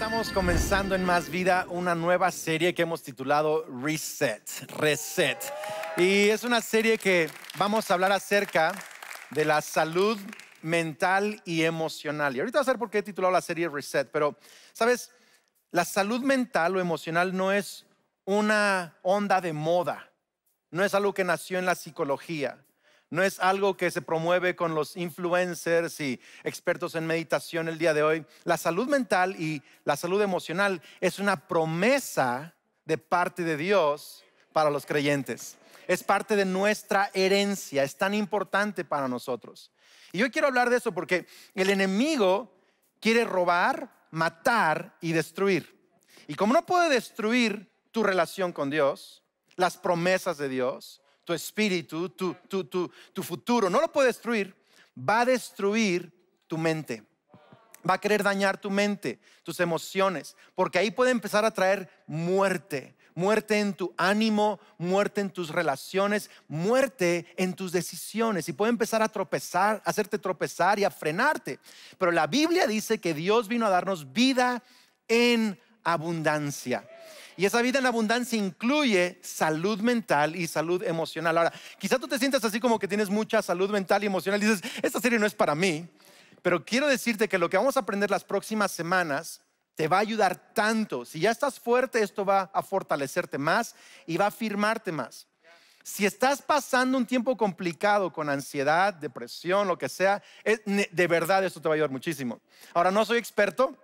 estamos comenzando en Más Vida una nueva serie que hemos titulado Reset, Reset. Y es una serie que vamos a hablar acerca de la salud mental y emocional. Y ahorita voy a saber por qué he titulado la serie Reset, pero, ¿sabes? La salud mental o emocional no es una onda de moda, no es algo que nació en la psicología, no es algo que se promueve con los influencers y expertos en meditación el día de hoy. La salud mental y la salud emocional es una promesa de parte de Dios para los creyentes. Es parte de nuestra herencia, es tan importante para nosotros. Y yo quiero hablar de eso porque el enemigo quiere robar, matar y destruir. Y como no puede destruir tu relación con Dios, las promesas de Dios, tu espíritu, tu, tu, futuro. No lo puede destruir, va a destruir tu mente. Va a querer dañar tu mente, tus emociones, porque ahí puede empezar a traer muerte, muerte en tu ánimo, muerte en tus relaciones, muerte en tus decisiones y puede empezar a tropezar, hacerte tropezar y a frenarte. Pero la Biblia dice que Dios vino a darnos vida en abundancia. Y esa vida en abundancia incluye salud mental y salud emocional. Ahora, quizá tú te sientas así como que tienes mucha salud mental y emocional y dices, esta serie no es para mí, pero quiero decirte que lo que vamos a aprender las próximas semanas te va a ayudar tanto. Si ya estás fuerte, esto va a fortalecerte más y va a firmarte más. Si estás pasando un tiempo complicado con ansiedad, depresión, lo que sea, de verdad esto te va a ayudar muchísimo. Ahora, no soy experto,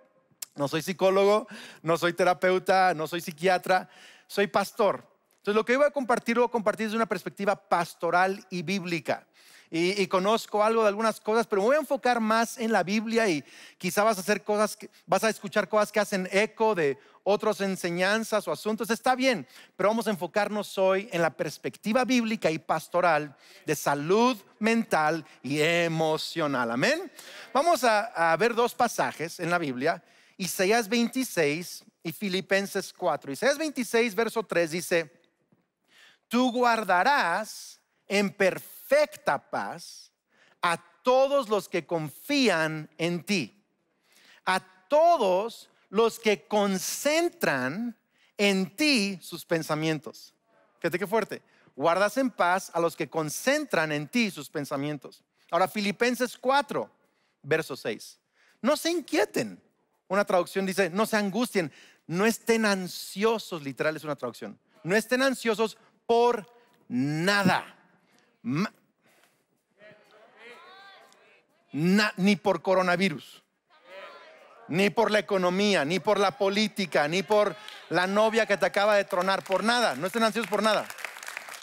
no soy psicólogo, no soy terapeuta, no soy psiquiatra, soy pastor. Entonces lo que voy a compartir lo voy a compartir desde una perspectiva pastoral y bíblica. Y, conozco algo de algunas cosas, pero me voy a enfocar más en la Biblia y quizá vas a hacer cosas, vas a escuchar cosas que hacen eco de otras enseñanzas o asuntos. Está bien, pero vamos a enfocarnos hoy en la perspectiva bíblica y pastoral de salud mental y emocional. Amén. Vamos a, a ver dos pasajes en la Biblia Isaías 26 y Filipenses 4. Isaías 26, verso 3 dice, tú guardarás en perfecta paz a todos los que confían en ti, a todos los que concentran en ti sus pensamientos. Fíjate qué fuerte. Guardas en paz a los que concentran en ti sus pensamientos. Ahora, Filipenses 4, verso 6. No se inquieten una traducción dice, no se angustien, no estén ansiosos, literal es una traducción. No estén ansiosos por nada. ni por coronavirus, ni por la economía, ni por la política, ni por la novia que te acaba de tronar, por nada, no estén ansiosos por nada.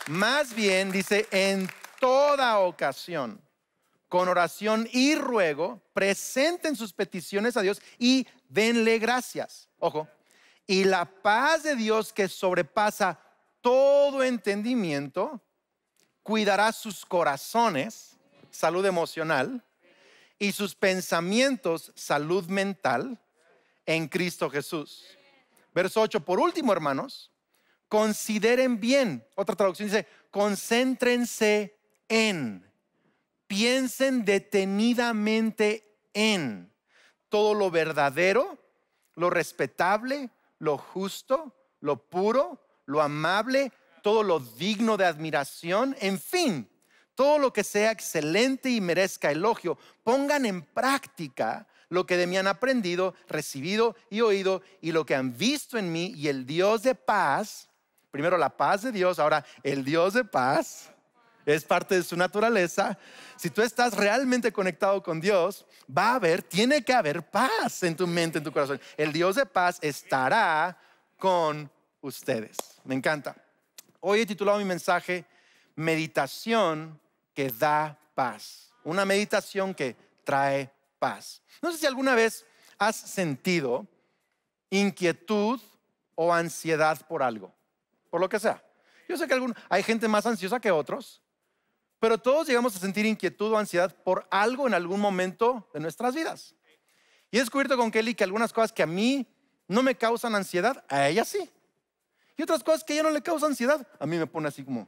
Más bien dice, en toda ocasión, con oración y ruego, presenten sus peticiones a Dios y denle gracias. Ojo. Y la paz de Dios que sobrepasa todo entendimiento, cuidará sus corazones, salud emocional, y sus pensamientos, salud mental, en Cristo Jesús. Verso 8, por último, hermanos, consideren bien, otra traducción dice, concéntrense en piensen detenidamente en todo lo verdadero, lo respetable, lo justo, lo puro, lo amable, todo lo digno de admiración, en fin, todo lo que sea excelente y merezca elogio. Pongan en práctica lo que de mí han aprendido, recibido y oído, y lo que han visto en mí, y el Dios de paz, primero la paz de Dios, ahora el Dios de paz, es parte de su naturaleza. Si tú estás realmente conectado con Dios, va a haber, tiene que haber paz en tu mente, en tu corazón. El Dios de paz estará con ustedes. Me encanta. Hoy he titulado mi mensaje Meditación que da paz. Una meditación que trae paz. No sé si alguna vez has sentido inquietud o ansiedad por algo, por lo que sea. Yo sé que hay gente más ansiosa que otros, pero todos llegamos a sentir inquietud o ansiedad por algo en algún momento de nuestras vidas. Y he descubierto con Kelly que algunas cosas que a mí no me causan ansiedad, a ella sí. Y otras cosas que a ella no le causan ansiedad, a mí me pone así como,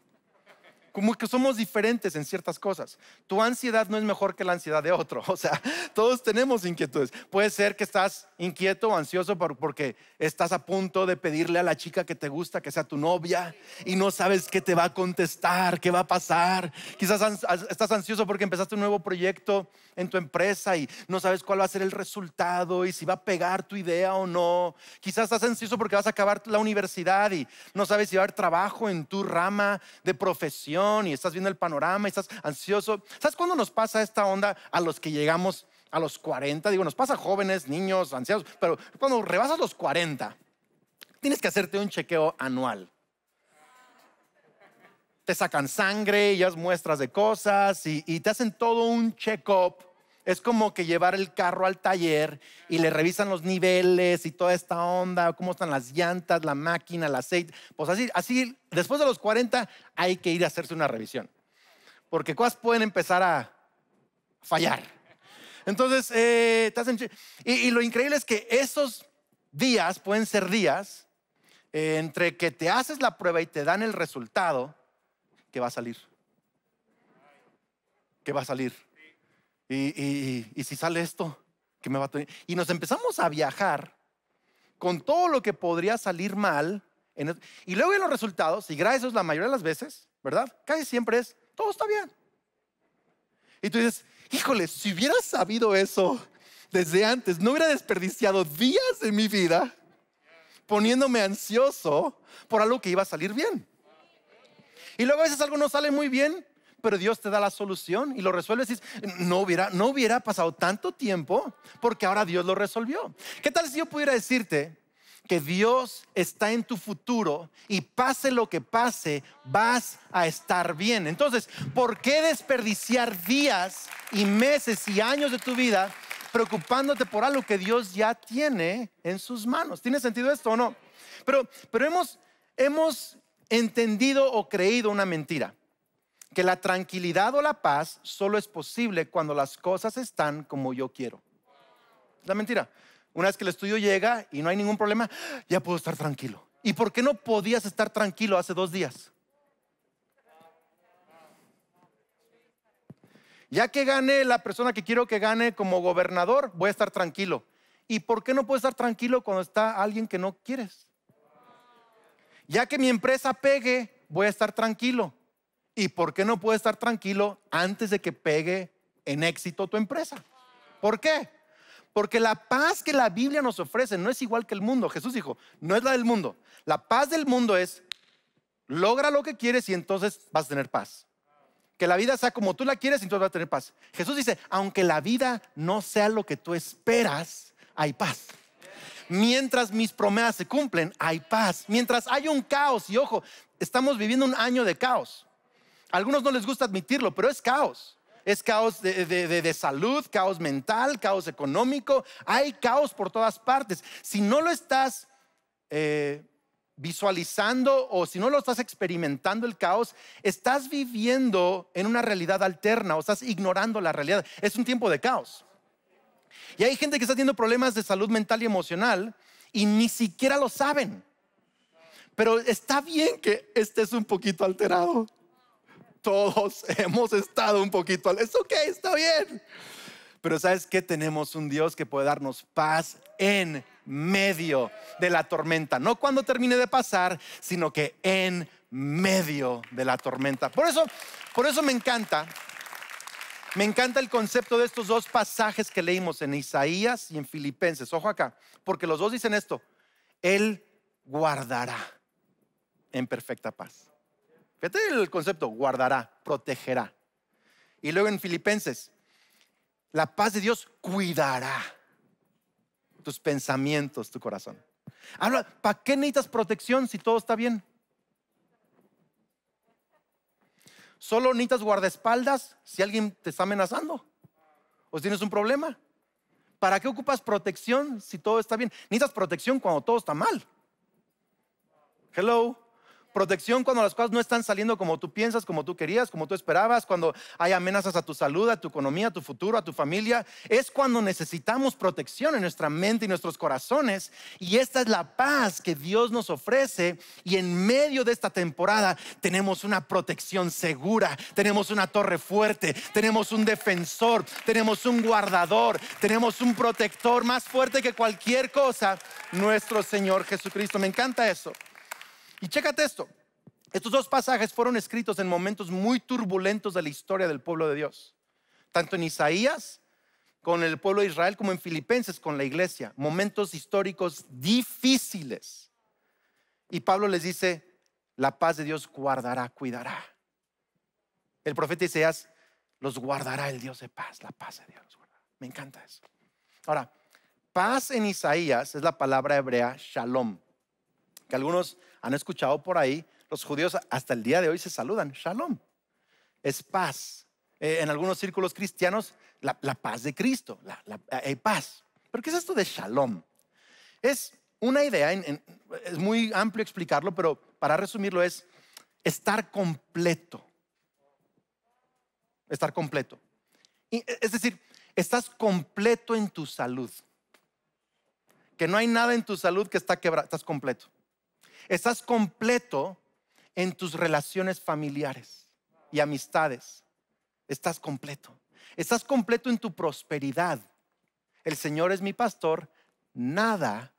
como que somos diferentes en ciertas cosas. Tu ansiedad no es mejor que la ansiedad de otro. O sea, todos tenemos inquietudes. Puede ser que estás inquieto o ansioso porque estás a punto de pedirle a la chica que te gusta que sea tu novia y no sabes qué te va a contestar, qué va a pasar. Quizás estás ansioso porque empezaste un nuevo proyecto en tu empresa y no sabes cuál va a ser el resultado y si va a pegar tu idea o no. Quizás estás ansioso porque vas a acabar la universidad y no sabes si va a haber trabajo en tu rama de profesión y estás viendo el panorama y estás ansioso. ¿Sabes cuándo nos pasa esta onda a los que llegamos a los 40? Digo, nos pasa a jóvenes, niños, ansiosos pero cuando rebasas los 40, tienes que hacerte un chequeo anual. Te sacan sangre y muestras de cosas y, y te hacen todo un check-up es como que llevar el carro al taller y le revisan los niveles y toda esta onda, cómo están las llantas, la máquina, el aceite. Pues así, así después de los 40 hay que ir a hacerse una revisión. Porque cosas pueden empezar a fallar. Entonces, eh, te hacen... y, lo increíble es que esos días pueden ser días eh, entre que te haces la prueba y te dan el resultado que va a salir. Que va a salir y, si sale esto, que me va a tener. Y nos empezamos a viajar con todo lo que podría salir mal. y luego en los resultados, y gracias a la mayoría de las veces, ¿verdad? Casi siempre es, todo está bien. Y tú dices, híjole, si hubiera sabido eso desde antes, no hubiera desperdiciado días de mi vida poniéndome ansioso por algo que iba a salir bien. Y luego a veces algo no sale muy bien pero Dios te da la solución y lo resuelves. Y no hubiera, no hubiera pasado tanto tiempo porque ahora Dios lo resolvió. ¿Qué tal si yo pudiera decirte que Dios está en tu futuro y pase lo que pase, vas a estar bien? Entonces, ¿por qué desperdiciar días y meses y años de tu vida preocupándote por algo que Dios ya tiene en sus manos? ¿Tiene sentido esto o no? Pero, pero hemos, hemos entendido o creído una mentira que la tranquilidad o la paz solo es posible cuando las cosas están como yo quiero. La mentira. Una vez que el estudio llega y no hay ningún problema, ya puedo estar tranquilo. ¿Y por qué no podías estar tranquilo hace dos días? Ya que gane la persona que quiero que gane como gobernador, voy a estar tranquilo. ¿Y por qué no puedo estar tranquilo cuando está alguien que no quieres? Ya que mi empresa pegue, voy a estar tranquilo. ¿Y por qué no puedes estar tranquilo antes de que pegue en éxito tu empresa? ¿Por qué? Porque la paz que la Biblia nos ofrece no es igual que el mundo. Jesús dijo, no es la del mundo. La paz del mundo es, logra lo que quieres y entonces vas a tener paz. Que la vida sea como tú la quieres y entonces vas a tener paz. Jesús dice, aunque la vida no sea lo que tú esperas, hay paz mientras mis promesas se cumplen, hay paz. Mientras hay un caos, y ojo, estamos viviendo un año de caos algunos no les gusta admitirlo, pero es caos. Es caos de, salud, caos mental, caos económico. Hay caos por todas partes. Si no lo estás eh, visualizando o si no lo estás experimentando el caos, estás viviendo en una realidad alterna o estás ignorando la realidad. Es un tiempo de caos. Y hay gente que está teniendo problemas de salud mental y emocional y ni siquiera lo saben. Pero está bien que estés un poquito alterado todos hemos estado un poquito, es ok, está bien. Pero ¿sabes qué? Tenemos un Dios que puede darnos paz en medio de la tormenta. No cuando termine de pasar, sino que en medio de la tormenta. Por eso, por eso me encanta. Me encanta el concepto de estos dos pasajes que leímos en Isaías y en Filipenses. Ojo acá, porque los dos dicen esto. Él guardará en perfecta paz Fíjate el concepto, guardará, protegerá. Y luego en Filipenses, la paz de Dios cuidará tus pensamientos, tu corazón. Habla, ¿para qué necesitas protección si todo está bien? Solo necesitas guardaespaldas si alguien te está amenazando o tienes un problema. ¿Para qué ocupas protección si todo está bien? Necesitas protección cuando todo está mal. Hello. Protección cuando las cosas no están saliendo como tú piensas, como tú querías, como tú esperabas, cuando hay amenazas a tu salud, a tu economía, a tu futuro, a tu familia. Es cuando necesitamos protección en nuestra mente y nuestros corazones. Y esta es la paz que Dios nos ofrece. Y en medio de esta temporada tenemos una protección segura, tenemos una torre fuerte, tenemos un defensor, tenemos un guardador, tenemos un protector más fuerte que cualquier cosa, nuestro Señor Jesucristo. Me encanta eso. Y chécate esto. Estos dos pasajes fueron escritos en momentos muy turbulentos de la historia del pueblo de Dios, tanto en Isaías con el pueblo de Israel como en Filipenses con la iglesia, momentos históricos difíciles. Y Pablo les dice, la paz de Dios guardará, cuidará. El profeta Isaías los guardará el Dios de paz, la paz de Dios los guardará. Me encanta eso. Ahora, paz en Isaías es la palabra hebrea shalom, que algunos han escuchado por ahí, los judíos hasta el día de hoy se saludan, shalom, es paz. Eh, en algunos círculos cristianos, la, paz de Cristo, Hay paz. ¿Pero qué es esto de shalom? Es una idea, es muy amplio explicarlo, pero para resumirlo es estar completo. Estar completo. E, es decir, estás completo en tu salud. Que no hay nada en tu salud que está quebrado, estás completo. Estás completo en tus relaciones familiares y amistades. Estás completo. Estás completo en tu prosperidad. El Señor es mi pastor. Nada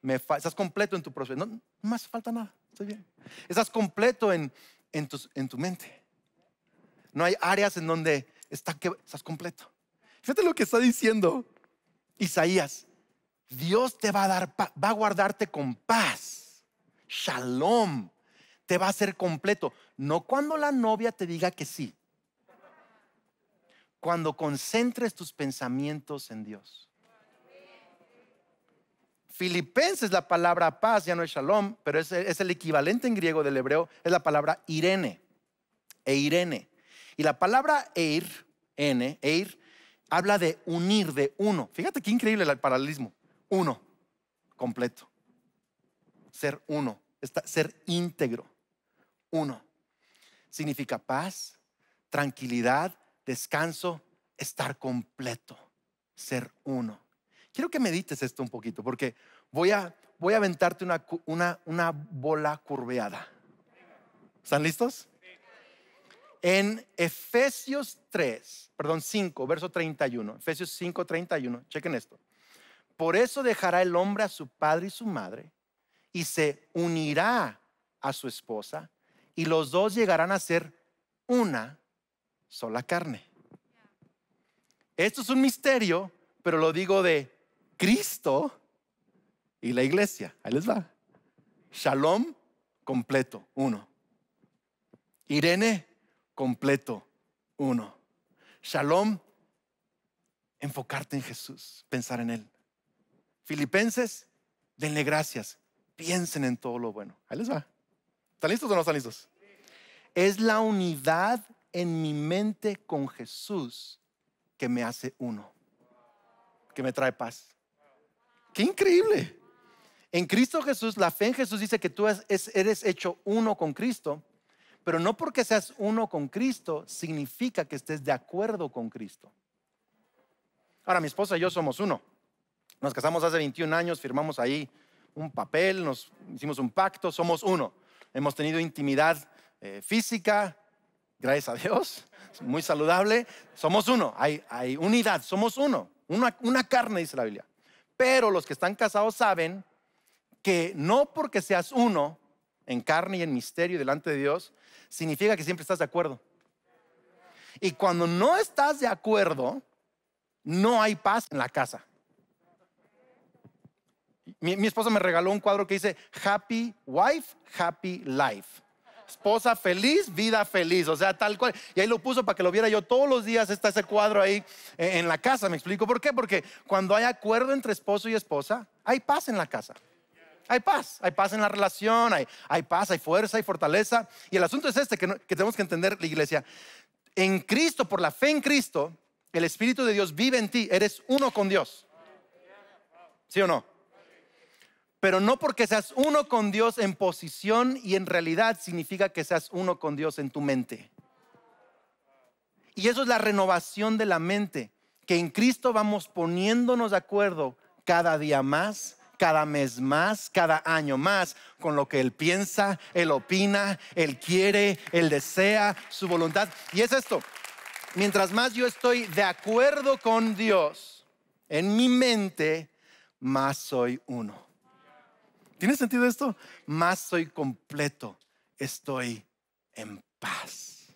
me falta. Estás completo en tu prosperidad. No, más falta nada. Estoy bien. Estás completo en, en, tu, en tu mente. No hay áreas en donde está que, estás completo. Fíjate lo que está diciendo Isaías. Dios te va a dar, va a guardarte con paz shalom, te va a ser completo. No cuando la novia te diga que sí, cuando concentres tus pensamientos en Dios. Filipenses, la palabra paz ya no es shalom, pero es, es, el equivalente en griego del hebreo, es la palabra irene, e irene. Y la palabra eir, n, eir, habla de unir, de uno. Fíjate qué increíble el paralelismo. Uno, completo ser uno, ser íntegro, uno. Significa paz, tranquilidad, descanso, estar completo, ser uno. Quiero que medites esto un poquito porque voy a, voy a aventarte una, una bola curveada. ¿Están listos? En Efesios 3, perdón, 5, verso 31. Efesios 5, 31. Chequen esto. Por eso dejará el hombre a su padre y su madre y se unirá a su esposa y los dos llegarán a ser una sola carne. Esto es un misterio, pero lo digo de Cristo y la iglesia. Ahí les va. Shalom completo, uno. Irene completo, uno. Shalom, enfocarte en Jesús, pensar en Él. Filipenses, denle gracias piensen en todo lo bueno. Ahí les va. ¿Están listos o no están listos? Es la unidad en mi mente con Jesús que me hace uno, que me trae paz. ¡Qué increíble! En Cristo Jesús, la fe en Jesús dice que tú eres hecho uno con Cristo, pero no porque seas uno con Cristo significa que estés de acuerdo con Cristo. Ahora, mi esposa y yo somos uno. Nos casamos hace 21 años, firmamos ahí un papel, nos hicimos un pacto, somos uno. Hemos tenido intimidad eh, física, gracias a Dios, muy saludable. Somos uno, hay, unidad, somos uno, una, una carne, dice la Biblia. Pero los que están casados saben que no porque seas uno en carne y en misterio delante de Dios, significa que siempre estás de acuerdo. Y cuando no estás de acuerdo, no hay paz en la casa. Mi, esposa me regaló un cuadro que dice Happy Wife, Happy Life. Esposa feliz, vida feliz, o sea, tal cual. Y ahí lo puso para que lo viera yo todos los días. Está ese cuadro ahí e, en la casa. ¿Me explico por qué? Porque cuando hay acuerdo entre esposo y esposa, hay paz en la casa hay paz, hay paz en la relación, hay, hay, paz, hay fuerza, hay fortaleza. Y el asunto es este que, tenemos que entender la iglesia. En Cristo, por la fe en Cristo, el Espíritu de Dios vive en ti, eres uno con Dios. ¿Sí o no? pero no porque seas uno con Dios en posición y en realidad significa que seas uno con Dios en tu mente. Y eso es la renovación de la mente, que en Cristo vamos poniéndonos de acuerdo cada día más, cada mes más, cada año más, con lo que Él piensa, Él opina, Él quiere, Él desea, su voluntad. Y es esto, mientras más yo estoy de acuerdo con Dios en mi mente, más soy uno. ¿Tiene sentido esto? Más soy completo, estoy en paz.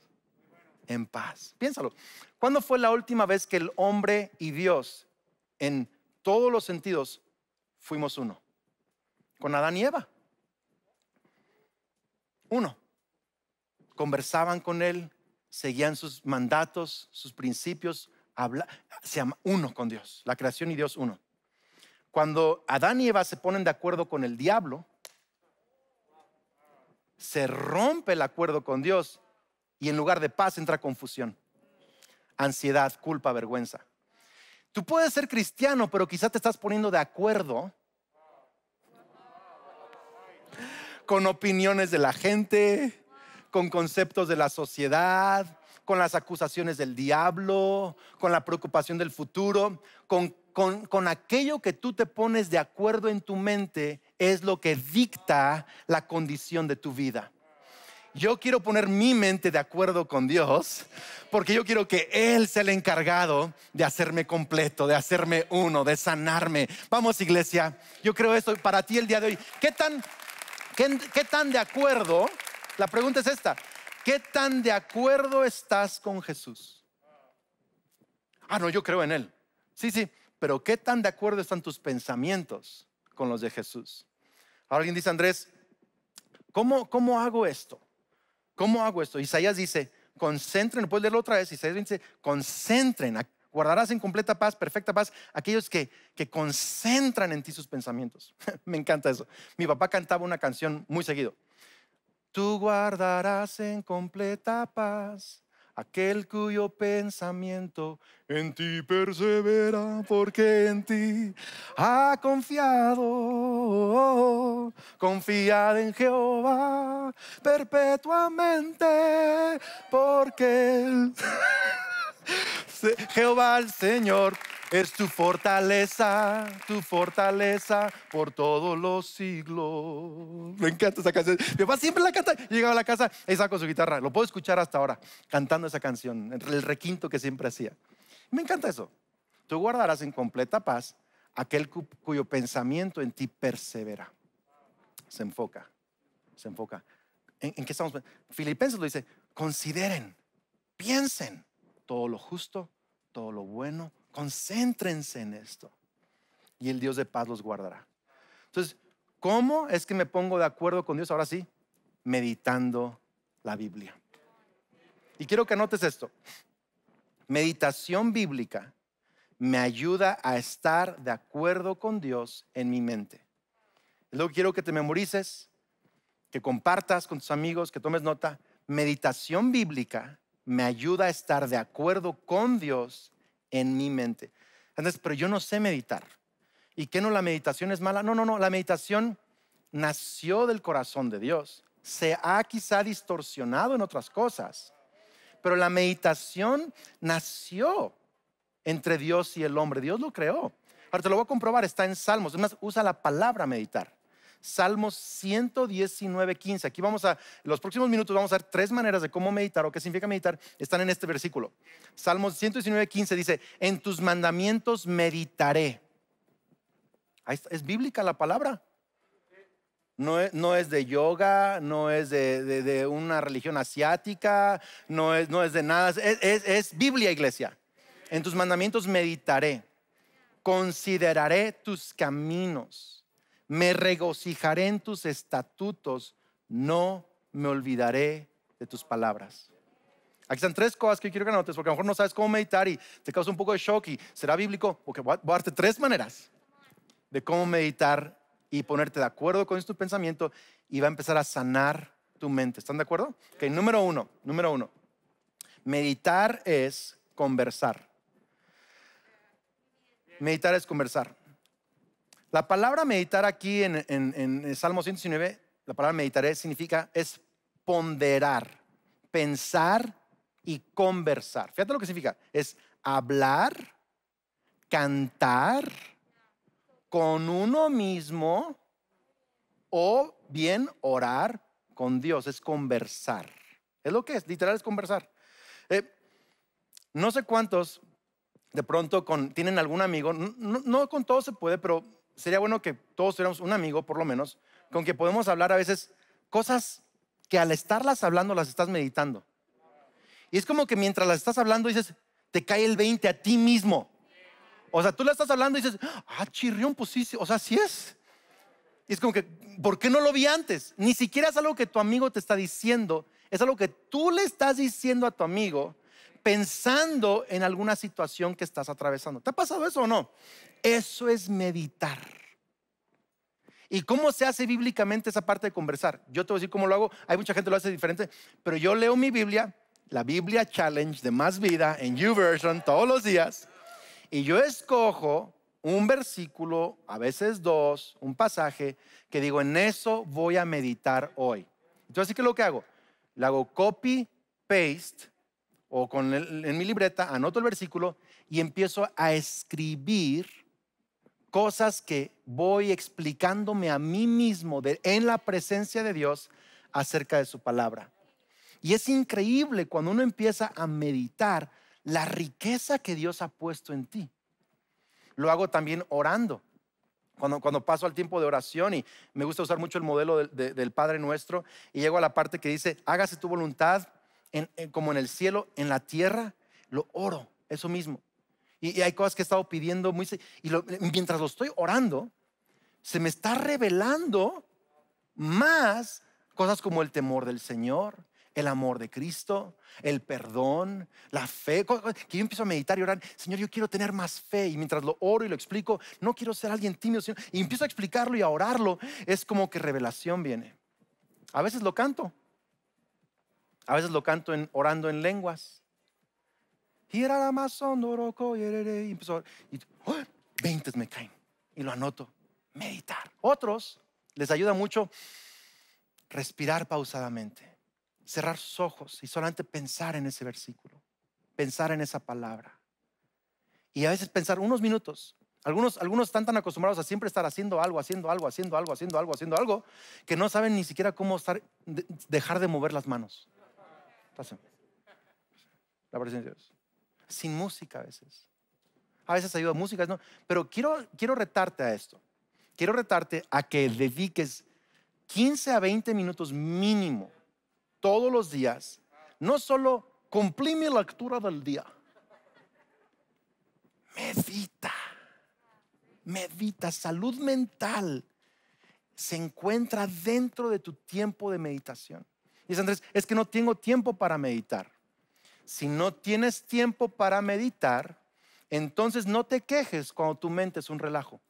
En paz. Piénsalo. ¿Cuándo fue la última vez que el hombre y Dios, en todos los sentidos, fuimos uno? Con Adán y Eva. Uno. Conversaban con él, seguían sus mandatos, sus principios, se llama uno con Dios, la creación y Dios uno. Cuando Adán y Eva se ponen de acuerdo con el diablo, se rompe el acuerdo con Dios y en lugar de paz entra confusión, ansiedad, culpa, vergüenza. Tú puedes ser cristiano, pero quizás te estás poniendo de acuerdo con opiniones de la gente, con conceptos de la sociedad, con las acusaciones del diablo, con la preocupación del futuro, con con, aquello que tú te pones de acuerdo en tu mente es lo que dicta la condición de tu vida yo quiero poner mi mente de acuerdo con Dios, porque yo quiero que Él sea el encargado de hacerme completo, de hacerme uno, de sanarme. Vamos, iglesia, yo creo esto para ti el día de hoy. ¿Qué tan, qué tan de acuerdo? La pregunta es esta. ¿Qué tan de acuerdo estás con Jesús? Ah, no, yo creo en Él. Sí, sí pero ¿qué tan de acuerdo están tus pensamientos con los de Jesús? Ahora alguien dice, Andrés, ¿cómo, cómo hago esto? ¿Cómo hago esto? Isaías dice, concentren, puedes leerlo otra vez, Isaías dice, concentren, guardarás en completa paz, perfecta paz, aquellos que, que concentran en ti sus pensamientos. Me encanta eso. Mi papá cantaba una canción muy seguido. Tú guardarás en completa paz aquel cuyo pensamiento en ti persevera, porque en ti ha confiado. Confiad en Jehová perpetuamente, porque Jehová el Señor es tu fortaleza, tu fortaleza por todos los siglos. Me encanta esa canción. Mi papá siempre la canta. Llegaba a la casa y saco su guitarra. Lo puedo escuchar hasta ahora cantando esa canción, el requinto que siempre hacía. Me encanta eso. Tú guardarás en completa paz aquel cuyo pensamiento en ti persevera. Se enfoca, se enfoca. ¿En, en qué estamos? Filipenses lo dice, consideren, piensen todo lo justo, todo lo bueno, Concéntrense en esto. Y el Dios de paz los guardará. Entonces, ¿cómo es que me pongo de acuerdo con Dios? Ahora sí, meditando la Biblia. Y quiero que anotes esto. Meditación bíblica me ayuda a estar de acuerdo con Dios en mi mente. Luego quiero que te memorices, que compartas con tus amigos, que tomes nota. Meditación bíblica me ayuda a estar de acuerdo con Dios en mi mente. Entonces, pero yo no sé meditar. ¿Y qué no? La meditación es mala. No, no, no. La meditación nació del corazón de Dios. Se ha quizá distorsionado en otras cosas. Pero la meditación nació entre Dios y el hombre. Dios lo creó. Ahora te lo voy a comprobar. Está en Salmos. Es más, usa la palabra meditar. Salmos 119, 15. Aquí vamos a, los próximos minutos vamos a ver tres maneras de cómo meditar o qué significa meditar. Están en este versículo. Salmos 119, 15 dice, en tus mandamientos meditaré. Ahí es bíblica la palabra. No es, no es, de yoga, no es de, una religión asiática, no es, no es de nada. es Biblia, iglesia. En tus mandamientos meditaré. Consideraré tus caminos me regocijaré en tus estatutos, no me olvidaré de tus palabras. Aquí están tres cosas que quiero que anotes, porque a lo mejor no sabes cómo meditar y te causa un poco de shock y será bíblico, porque voy a darte tres maneras de cómo meditar y ponerte de acuerdo con tu este pensamiento y va a empezar a sanar tu mente. ¿Están de acuerdo? Ok, número uno, número uno. Meditar es conversar. Meditar es conversar. La palabra meditar aquí en, Salmo 119, la palabra meditaré significa es ponderar, pensar y conversar. Fíjate lo que significa. Es hablar, cantar con uno mismo o bien orar con Dios. Es conversar. Es lo que es, literal es conversar. Eh, no sé cuántos de pronto tienen algún amigo, no, no, con todos se puede, pero sería bueno que todos fuéramos un amigo, por lo menos, con que podemos hablar a veces cosas que al estarlas hablando las estás meditando. Y es como que mientras las estás hablando dices, te cae el 20 a ti mismo. O sea, tú le estás hablando y dices, ah, chirrión, pues sí, o sea, sí es. Y es como que, ¿por qué no lo vi antes? Ni siquiera es algo que tu amigo te está diciendo, es algo que tú le estás diciendo a tu amigo pensando en alguna situación que estás atravesando. ¿Te ha pasado eso o no? Eso es meditar. ¿Y cómo se hace bíblicamente esa parte de conversar? Yo te voy a decir cómo lo hago. Hay mucha gente que lo hace diferente, pero yo leo mi Biblia, la Biblia Challenge de Más Vida en YouVersion todos los días, y yo escojo un versículo, a veces dos, un pasaje, que digo, en eso voy a meditar hoy. Entonces, ¿qué es lo que hago? Le hago copy, paste o con en mi libreta, anoto el versículo y empiezo a escribir cosas que voy explicándome a mí mismo en la presencia de Dios acerca de su palabra. Y es increíble cuando uno empieza a meditar la riqueza que Dios ha puesto en ti. Lo hago también orando. Cuando, cuando paso al tiempo de oración y me gusta usar mucho el modelo del Padre Nuestro y llego a la parte que dice, hágase tu voluntad como en el cielo, en la tierra, lo oro, eso mismo. Y, hay cosas que he estado pidiendo muy... Y mientras lo estoy orando, se me está revelando más cosas como el temor del Señor, el amor de Cristo, el perdón, la fe. Que yo empiezo a meditar y orar, Señor, yo quiero tener más fe. Y mientras lo oro y lo explico, no quiero ser alguien tímido. Sino, y empiezo a explicarlo y a orarlo. Es como que revelación viene. A veces lo canto. A veces lo canto orando en lenguas. Y empezó, y, ¡oh! me caen. Y lo anoto. Meditar. Otros les ayuda mucho respirar pausadamente, cerrar sus ojos y solamente pensar en ese versículo, pensar en esa palabra. Y a veces pensar unos minutos. Algunos, algunos están tan acostumbrados a siempre estar haciendo algo, haciendo algo, haciendo algo, haciendo algo, haciendo algo, que no saben ni siquiera cómo dejar de mover las manos. Pásame. La presencia de Dios. Sin música a veces. A veces ayuda música, no. Pero quiero, quiero retarte a esto. Quiero retarte a que dediques 15 a 20 minutos mínimo todos los días. No solo cumplí mi lectura del día. Medita. Medita. Salud mental se encuentra dentro de tu tiempo de meditación. Y dice Andrés, es que no tengo tiempo para meditar. Si no tienes tiempo para meditar, entonces no te quejes cuando tu mente es un relajo.